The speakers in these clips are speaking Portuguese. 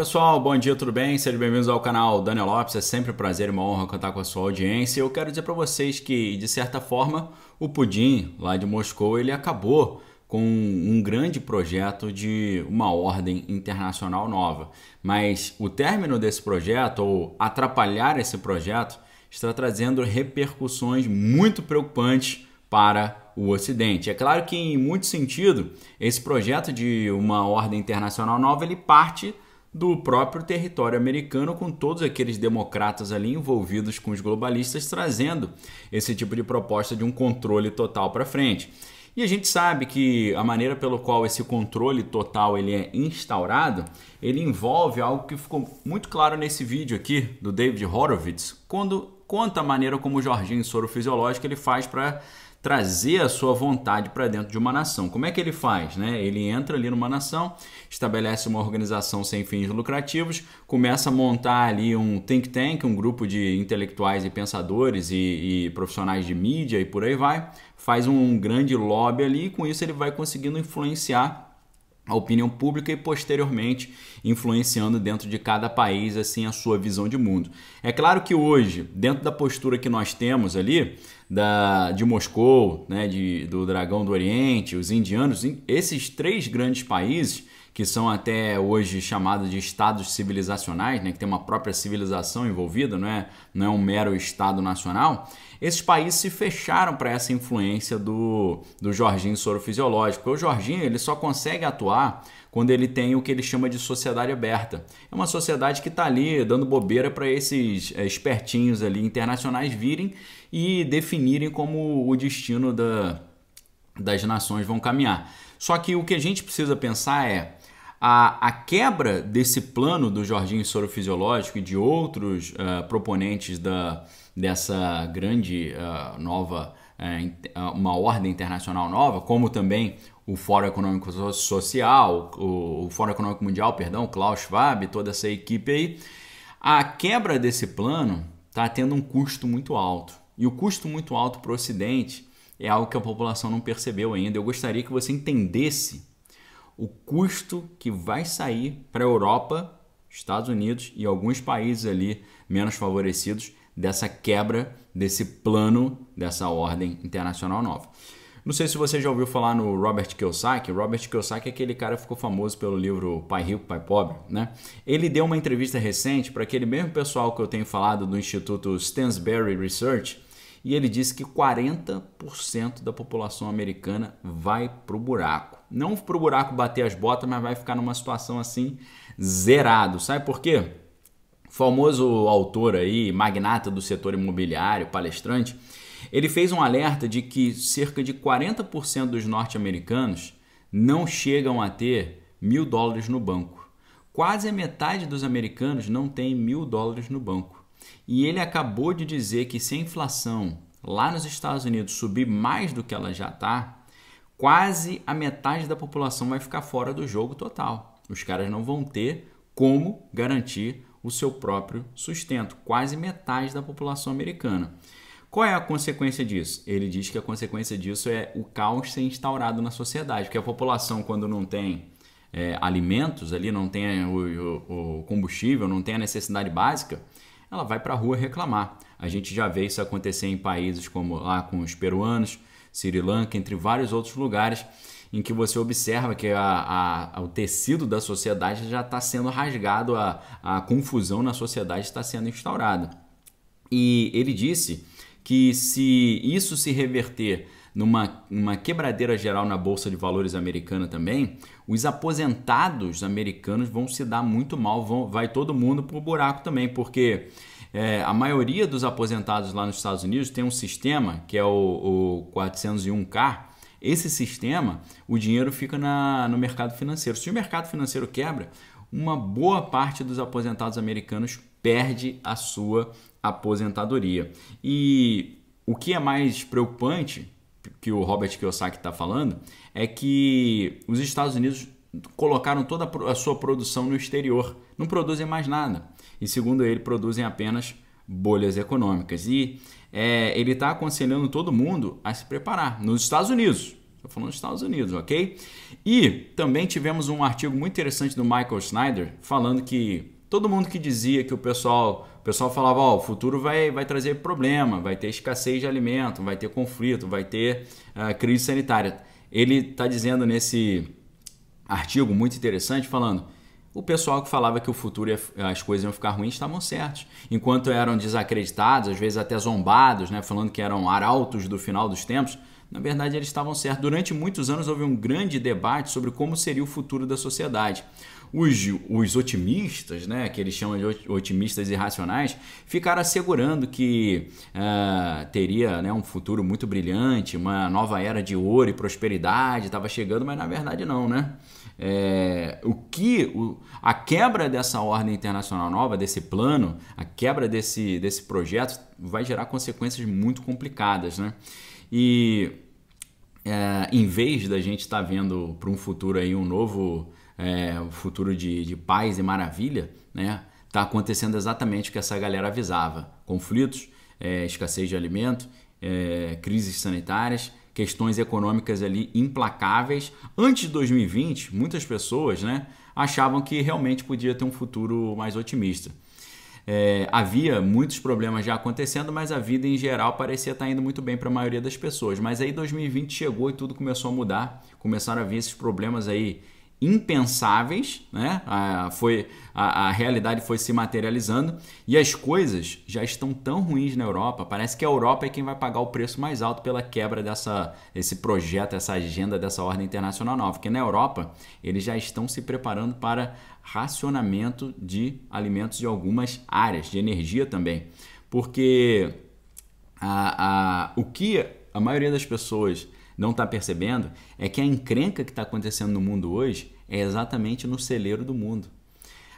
pessoal, bom dia, tudo bem? Sejam bem-vindos ao canal Daniel Lopes. É sempre um prazer e uma honra contar com a sua audiência. Eu quero dizer para vocês que, de certa forma, o Pudim lá de Moscou ele acabou com um grande projeto de uma ordem internacional nova. Mas o término desse projeto ou atrapalhar esse projeto está trazendo repercussões muito preocupantes para o Ocidente. É claro que, em muito sentido, esse projeto de uma ordem internacional nova ele parte do próprio território americano, com todos aqueles democratas ali envolvidos com os globalistas trazendo esse tipo de proposta de um controle total para frente. E a gente sabe que a maneira pelo qual esse controle total ele é instaurado, ele envolve algo que ficou muito claro nesse vídeo aqui do David Horowitz, quando conta a maneira como o Jorginho Soro Fisiológico ele faz para trazer a sua vontade para dentro de uma nação. Como é que ele faz? Né? Ele entra ali numa nação, estabelece uma organização sem fins lucrativos, começa a montar ali um think tank, um grupo de intelectuais e pensadores e, e profissionais de mídia e por aí vai, faz um grande lobby ali e com isso ele vai conseguindo influenciar a opinião pública e posteriormente influenciando dentro de cada país assim a sua visão de mundo. É claro que hoje, dentro da postura que nós temos ali, da, de Moscou, né, de, do Dragão do Oriente, os indianos, esses três grandes países que são até hoje chamados de estados civilizacionais, né, que tem uma própria civilização envolvida, não é, não é um mero estado nacional, esses países se fecharam para essa influência do, do Jorginho Soro fisiológico. o Jorginho ele só consegue atuar quando ele tem o que ele chama de sociedade aberta. É uma sociedade que está ali dando bobeira para esses eh, espertinhos ali internacionais virem e definirem como o destino da, das nações vão caminhar. Só que o que a gente precisa pensar é a, a quebra desse plano do Jorginho Soro Fisiológico e de outros uh, proponentes da, dessa grande uh, nova, uh, uma ordem internacional nova, como também o Fórum Econômico Social, o, o Fórum Econômico Mundial, perdão, Klaus Schwab, toda essa equipe aí, a quebra desse plano está tendo um custo muito alto. E o custo muito alto para o Ocidente é algo que a população não percebeu ainda. Eu gostaria que você entendesse o custo que vai sair para a Europa, Estados Unidos e alguns países ali menos favorecidos dessa quebra desse plano, dessa ordem internacional nova. Não sei se você já ouviu falar no Robert Kiyosaki. Robert Kiyosaki é aquele cara que ficou famoso pelo livro Pai Rico, Pai Pobre, né? Ele deu uma entrevista recente para aquele mesmo pessoal que eu tenho falado do Instituto Stansberry Research, e ele disse que 40% da população americana vai para o buraco. Não para o buraco bater as botas, mas vai ficar numa situação assim zerado. Sabe por quê? O famoso autor aí, magnata do setor imobiliário, palestrante, ele fez um alerta de que cerca de 40% dos norte-americanos não chegam a ter mil dólares no banco. Quase a metade dos americanos não tem mil dólares no banco. E ele acabou de dizer que se a inflação lá nos Estados Unidos subir mais do que ela já está, quase a metade da população vai ficar fora do jogo total. Os caras não vão ter como garantir o seu próprio sustento, quase metade da população americana. Qual é a consequência disso? Ele diz que a consequência disso é o caos ser instaurado na sociedade, porque a população, quando não tem é, alimentos ali, não tem o, o, o combustível, não tem a necessidade básica, ela vai para a rua reclamar. A gente já vê isso acontecer em países como lá com os peruanos, Sri Lanka, entre vários outros lugares, em que você observa que a, a, o tecido da sociedade já está sendo rasgado, a, a confusão na sociedade está sendo instaurada. E ele disse que se isso se reverter numa, uma quebradeira geral na Bolsa de Valores americana também, os aposentados americanos vão se dar muito mal, vão, vai todo mundo pro buraco também, porque é, a maioria dos aposentados lá nos Estados Unidos tem um sistema que é o, o 401k. Esse sistema, o dinheiro fica na, no mercado financeiro. Se o mercado financeiro quebra, uma boa parte dos aposentados americanos perde a sua aposentadoria. E o que é mais preocupante que o Robert Kiyosaki está falando é que os Estados Unidos colocaram toda a sua produção no exterior, não produzem mais nada. E segundo ele, produzem apenas bolhas econômicas. E é, ele está aconselhando todo mundo a se preparar nos Estados Unidos. Estou falando dos Estados Unidos, ok? E também tivemos um artigo muito interessante do Michael Snyder falando que todo mundo que dizia que o pessoal o pessoal falava, ó, o futuro vai, vai trazer problema, vai ter escassez de alimento, vai ter conflito, vai ter uh, crise sanitária. Ele está dizendo nesse artigo muito interessante, falando, o pessoal que falava que o futuro ia, as coisas iam ficar ruins estavam certos. Enquanto eram desacreditados, às vezes até zombados, né, falando que eram arautos do final dos tempos, na verdade, eles estavam certos. Durante muitos anos houve um grande debate sobre como seria o futuro da sociedade. Os, os otimistas, né, que eles chamam de otimistas irracionais, ficaram assegurando que uh, teria né, um futuro muito brilhante, uma nova era de ouro e prosperidade estava chegando, mas na verdade não, né? É, o que o, a quebra dessa ordem internacional nova, desse plano, a quebra desse, desse projeto vai gerar consequências muito complicadas, né? E é, em vez da gente estar tá vendo para um futuro aí um novo é, futuro de, de paz e maravilha, né? Está acontecendo exatamente o que essa galera avisava: conflitos, é, escassez de alimento, é, crises sanitárias, questões econômicas ali implacáveis. Antes de 2020, muitas pessoas, né, achavam que realmente podia ter um futuro mais otimista. É, havia muitos problemas já acontecendo, mas a vida em geral parecia estar tá indo muito bem para a maioria das pessoas. Mas aí 2020 chegou e tudo começou a mudar, começaram a vir esses problemas aí impensáveis, né? A, foi, a, a, realidade foi se materializando e as coisas já estão tão ruins na Europa. Parece que a Europa é quem vai pagar o preço mais alto pela quebra dessa, esse projeto, essa agenda dessa ordem internacional nova. Porque na Europa eles já estão se preparando para racionamento de alimentos de algumas áreas, de energia também. Porque a, a, o que a maioria das pessoas não está percebendo é que a encrenca que está acontecendo no mundo hoje é exatamente no celeiro do mundo.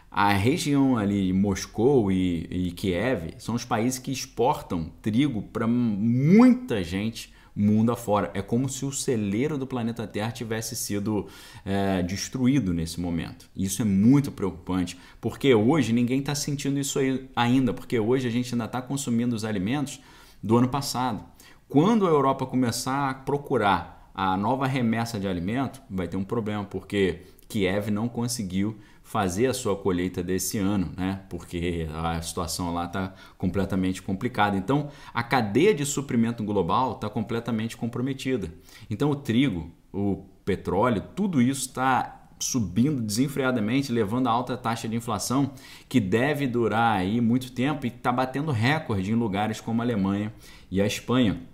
A região ali, Moscou e, e Kiev, são os países que exportam trigo para muita gente mundo afora. É como se o celeiro do planeta Terra tivesse sido é, destruído nesse momento. Isso é muito preocupante, porque hoje ninguém está sentindo isso ainda, porque hoje a gente ainda está consumindo os alimentos do ano passado. Quando a Europa começar a procurar a nova remessa de alimento, vai ter um problema, porque Kiev não conseguiu fazer a sua colheita desse ano, né? Porque a situação lá está completamente complicada. Então, a cadeia de suprimento global está completamente comprometida. Então, o trigo, o petróleo, tudo isso está subindo desenfreadamente, levando a alta taxa de inflação que deve durar aí muito tempo e está batendo recorde em lugares como a Alemanha e a Espanha.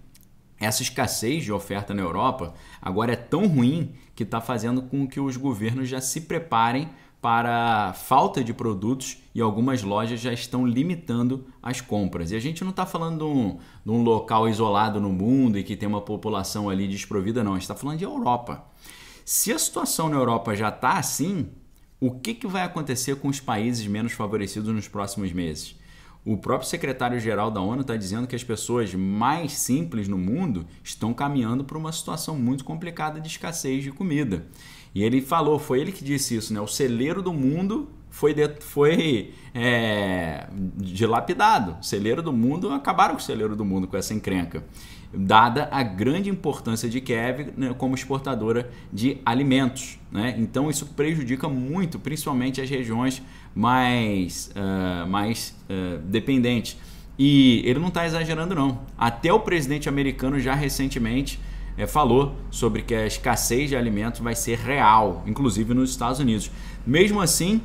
Essa escassez de oferta na Europa agora é tão ruim que está fazendo com que os governos já se preparem para falta de produtos e algumas lojas já estão limitando as compras. E a gente não está falando de um, de um, local isolado no mundo e que tem uma população ali desprovida, não. A gente está falando de Europa. Se a situação na Europa já está assim, o que, que vai acontecer com os países menos favorecidos nos próximos meses? O próprio secretário-geral da ONU está dizendo que as pessoas mais simples no mundo estão caminhando para uma situação muito complicada de escassez de comida. E ele falou, foi ele que disse isso, né? O celeiro do mundo foi, de, foi é, dilapidado. O celeiro do mundo, acabaram com o celeiro do mundo com essa encrenca dada a grande importância de Kiev né, como exportadora de alimentos. Né? Então isso prejudica muito, principalmente as regiões mais, uh, mais uh, dependentes. E ele não está exagerando não. Até o presidente americano já recentemente é, falou sobre que a escassez de alimentos vai ser real, inclusive nos Estados Unidos. Mesmo assim,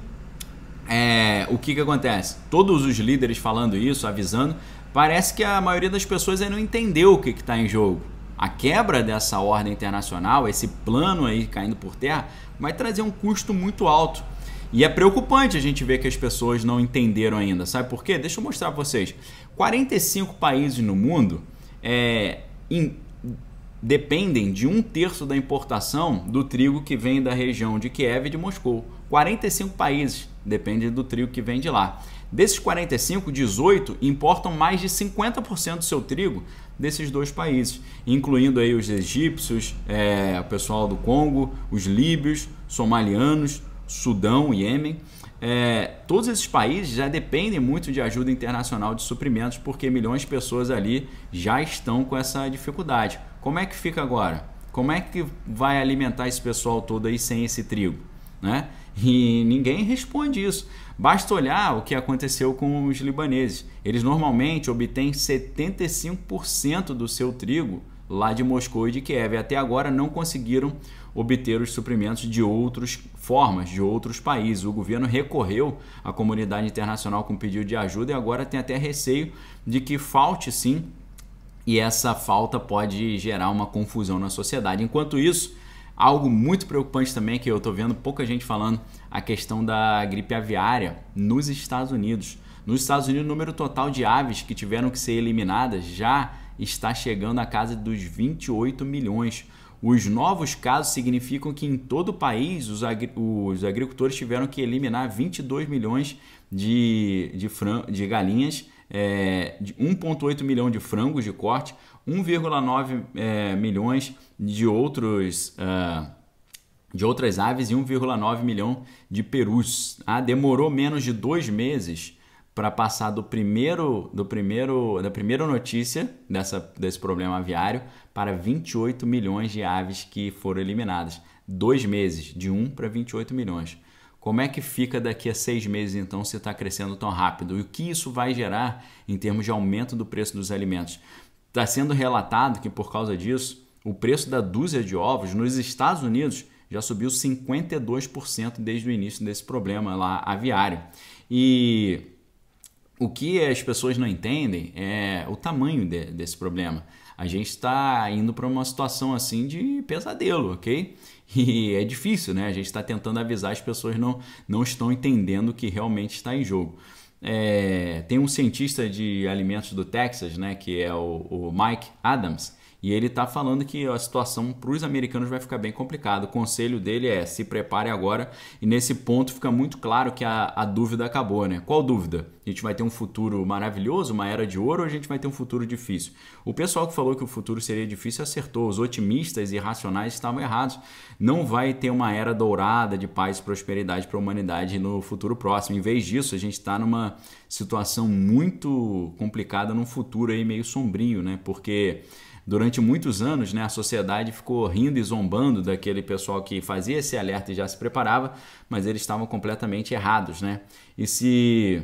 é, o que, que acontece? Todos os líderes falando isso, avisando, parece que a maioria das pessoas ainda não entendeu o que está em jogo. A quebra dessa ordem internacional, esse plano aí caindo por terra, vai trazer um custo muito alto. E é preocupante a gente ver que as pessoas não entenderam ainda. Sabe por quê? Deixa eu mostrar para vocês. 45 países no mundo é, in, dependem de um terço da importação do trigo que vem da região de Kiev e de Moscou. 45 países dependem do trigo que vem de lá. Desses 45, 18 importam mais de 50% do seu trigo desses dois países, incluindo aí os egípcios, é, o pessoal do Congo, os líbios, somalianos, Sudão, Iêmen. É, todos esses países já dependem muito de ajuda internacional de suprimentos, porque milhões de pessoas ali já estão com essa dificuldade. Como é que fica agora? Como é que vai alimentar esse pessoal todo aí sem esse trigo? Né? E ninguém responde isso. Basta olhar o que aconteceu com os libaneses. Eles normalmente obtêm 75% do seu trigo lá de Moscou e de Kiev. Até agora não conseguiram obter os suprimentos de outras formas, de outros países. O governo recorreu à comunidade internacional com pedido de ajuda e agora tem até receio de que falte sim, e essa falta pode gerar uma confusão na sociedade. Enquanto isso, Algo muito preocupante também que eu estou vendo pouca gente falando, a questão da gripe aviária nos Estados Unidos. Nos Estados Unidos, o número total de aves que tiveram que ser eliminadas já está chegando à casa dos 28 milhões. Os novos casos significam que em todo o país os, agri os agricultores tiveram que eliminar 22 milhões de, de, de galinhas, é, eh, 1,8 milhão de frangos de corte, 1,9 é, milhões de outros. É, de outras aves e 1,9 milhão de perus. Ah, demorou menos de dois meses para passar do primeiro, do primeiro, da primeira notícia dessa, desse problema aviário para 28 milhões de aves que foram eliminadas. Dois meses, de 1 para 28 milhões. Como é que fica daqui a seis meses, então, se está crescendo tão rápido? E o que isso vai gerar em termos de aumento do preço dos alimentos? Está sendo relatado que, por causa disso, o preço da dúzia de ovos nos Estados Unidos já subiu 52% desde o início desse problema lá aviário. E o que as pessoas não entendem é o tamanho de, desse problema. A gente está indo para uma situação assim de pesadelo, ok? E é difícil, né? A gente está tentando avisar as pessoas não não estão entendendo o que realmente está em jogo. É, tem um cientista de alimentos do Texas, né, que é o, o Mike Adams, e ele está falando que a situação para os americanos vai ficar bem complicada. O conselho dele é se prepare agora. E nesse ponto fica muito claro que a, a dúvida acabou, né? Qual dúvida? A gente vai ter um futuro maravilhoso, uma era de ouro, ou a gente vai ter um futuro difícil? O pessoal que falou que o futuro seria difícil acertou. Os otimistas e racionais estavam errados. Não vai ter uma era dourada de paz e prosperidade para a humanidade no futuro próximo. Em vez disso, a gente está numa situação muito complicada, num futuro aí meio sombrio, né? Porque durante muitos anos, né, a sociedade ficou rindo e zombando daquele pessoal que fazia esse alerta e já se preparava, mas eles estavam completamente errados, né? E se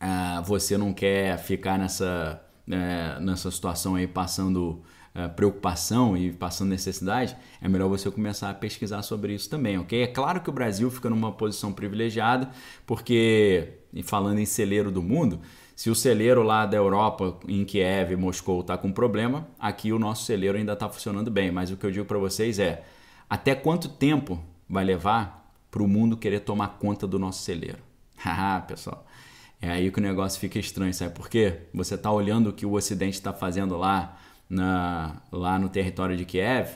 ah, você não quer ficar nessa, eh, nessa situação aí passando eh, preocupação e passando necessidade, é melhor você começar a pesquisar sobre isso também, ok? É claro que o Brasil fica numa posição privilegiada, porque, falando em celeiro do mundo, se o celeiro lá da Europa, em Kiev, Moscou, está com problema, aqui o nosso celeiro ainda está funcionando bem. Mas o que eu digo para vocês é: até quanto tempo vai levar para o mundo querer tomar conta do nosso celeiro? Haha, pessoal. É aí que o negócio fica estranho, sabe por quê? Você está olhando o que o Ocidente está fazendo lá, na, lá no território de Kiev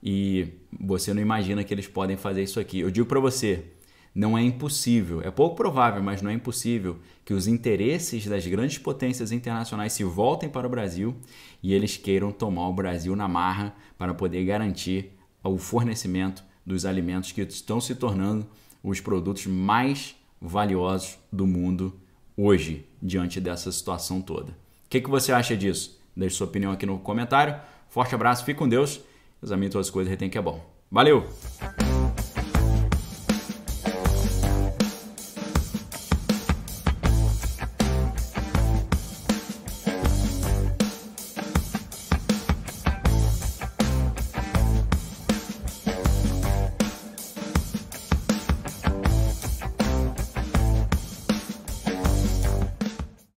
e você não imagina que eles podem fazer isso aqui. Eu digo para você, não é impossível, é pouco provável, mas não é impossível que os interesses das grandes potências internacionais se voltem para o Brasil e eles queiram tomar o Brasil na marra para poder garantir o fornecimento dos alimentos que estão se tornando os produtos mais valiosos do mundo hoje, diante dessa situação toda. O que, que você acha disso? Deixe sua opinião aqui no comentário. Forte abraço, fique com Deus. Examine todas as coisas, retém que é bom. Valeu!